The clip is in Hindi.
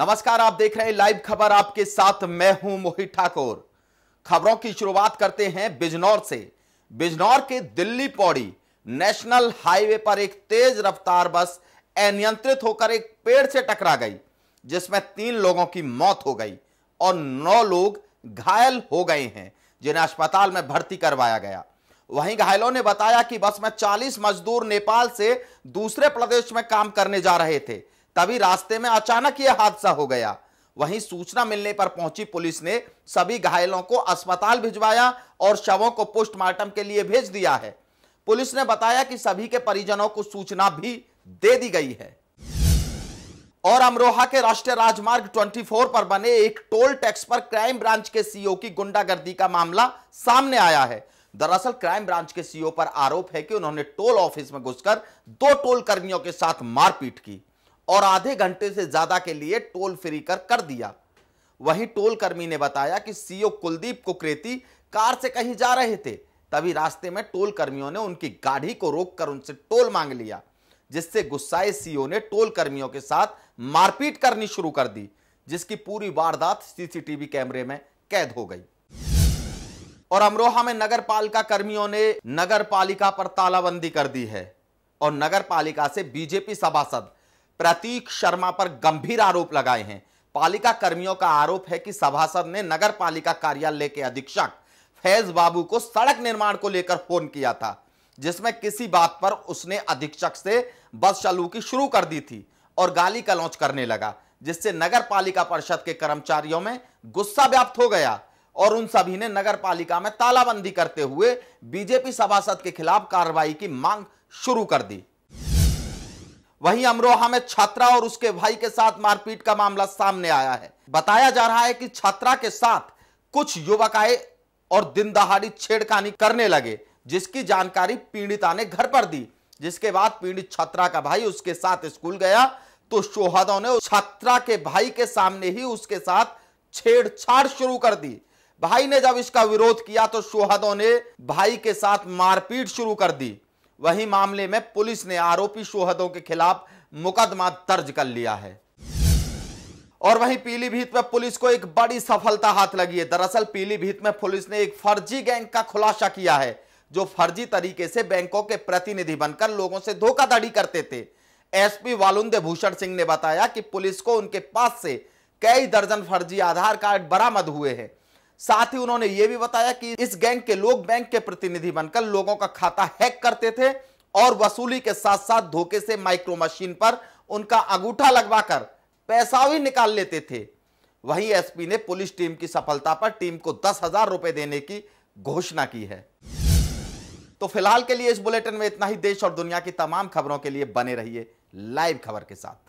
नमस्कार आप देख रहे हैं लाइव खबर आपके साथ मैं हूं मोहित ठाकुर खबरों की शुरुआत करते हैं बिजनौर से बिजनौर के दिल्ली पौड़ी नेशनल हाईवे पर एक तेज रफ्तार बस अनियंत्रित होकर एक पेड़ से टकरा गई जिसमें तीन लोगों की मौत हो गई और नौ लोग घायल हो गए हैं जिन्हें अस्पताल में भर्ती करवाया गया वहीं घायलों ने बताया कि बस में 40 मजदूर नेपाल से दूसरे प्रदेश में काम करने जा रहे थे तभी रास्ते में अचानक यह हादसा हो गया वहीं सूचना मिलने पर पहुंची पुलिस ने सभी घायलों को अस्पताल भिजवाया और शवों को पोस्टमार्टम के लिए भेज दिया है पुलिस ने बताया कि सभी के परिजनों को सूचना भी दे दी गई है और अमरोहा के राष्ट्रीय राजमार्ग 24 पर बने एक टोल टैक्स पर क्राइम ब्रांच के सीओ की गुंडागर्दी का मामला सामने आया है दरअसल क्राइम ब्रांच के सीओ पर आरोप है कि उन्होंने टोल ऑफिस में घुसकर दो टोल कर्मियों के साथ मारपीट की और आधे घंटे से ज्यादा के लिए टोल फ्री कर कर दिया वहीं टोल कर्मी ने बताया कि सीओ कुलदीप कुकरेती कार से कहीं जा रहे थे तभी रास्ते में टोल कर्मियों ने उनकी गाड़ी को रोककर उनसे टोल मांग लिया जिससे गुस्साए सीओ ने टोल कर्मियों के साथ मारपीट करनी शुरू कर दी जिसकी पूरी वारदात सीसीटीवी कैमरे में कैद हो गई और अमरोहा में नगर पालिका कर्मियों ने नगर पालिका पर तालाबंदी कर दी है और नगर पालिका से बीजेपी सभासद प्रतीक शर्मा पर गंभीर आरोप लगाए हैं पालिका कर्मियों का आरोप है कि सभासद ने नगर पालिका कार्यालय के अधीक्षक फैज बाबू को सड़क निर्माण को लेकर फोन किया था जिसमें किसी बात पर उसने अधीक्षक से बस चालू की शुरू कर दी थी और गाली का लॉन्च करने लगा जिससे नगर पालिका परिषद के कर्मचारियों में गुस्सा व्याप्त हो गया और उन सभी ने नगर पालिका में तालाबंदी करते हुए बीजेपी सभासद के खिलाफ कार्रवाई की मांग शुरू कर दी वहीं अमरोहा में छात्रा और उसके भाई के साथ मारपीट का मामला सामने आया है बताया जा रहा है कि छात्रा के साथ कुछ युवक आए और दिन दहाड़ी छेड़खानी करने लगे जिसकी जानकारी पीड़िता ने घर पर दी जिसके बाद पीड़ित छात्रा का भाई उसके साथ स्कूल गया तो शोहदों ने छात्रा के भाई के सामने ही उसके साथ छेड़छाड़ शुरू कर दी भाई ने जब इसका विरोध किया तो शोहदों ने भाई के साथ मारपीट शुरू कर दी वही मामले में पुलिस ने आरोपी शोहदों के खिलाफ मुकदमा दर्ज कर लिया है और वहीं पीलीभीत में पुलिस को एक बड़ी सफलता हाथ लगी है दरअसल पीलीभीत में पुलिस ने एक फर्जी गैंग का खुलासा किया है जो फर्जी तरीके से बैंकों के प्रतिनिधि बनकर लोगों से धोखाधड़ी करते थे एसपी वालुंदे भूषण सिंह ने बताया कि पुलिस को उनके पास से कई दर्जन फर्जी आधार कार्ड बरामद हुए हैं साथ ही उन्होंने यह भी बताया कि इस गैंग के लोग बैंक के प्रतिनिधि बनकर लोगों का खाता हैक करते थे और वसूली के साथ साथ धोखे से माइक्रो मशीन पर उनका अंगूठा लगवाकर पैसा भी निकाल लेते थे वहीं एसपी ने पुलिस टीम की सफलता पर टीम को दस हजार रुपए देने की घोषणा की है तो फिलहाल के लिए इस बुलेटिन में इतना ही देश और दुनिया की तमाम खबरों के लिए बने रहिए लाइव खबर के साथ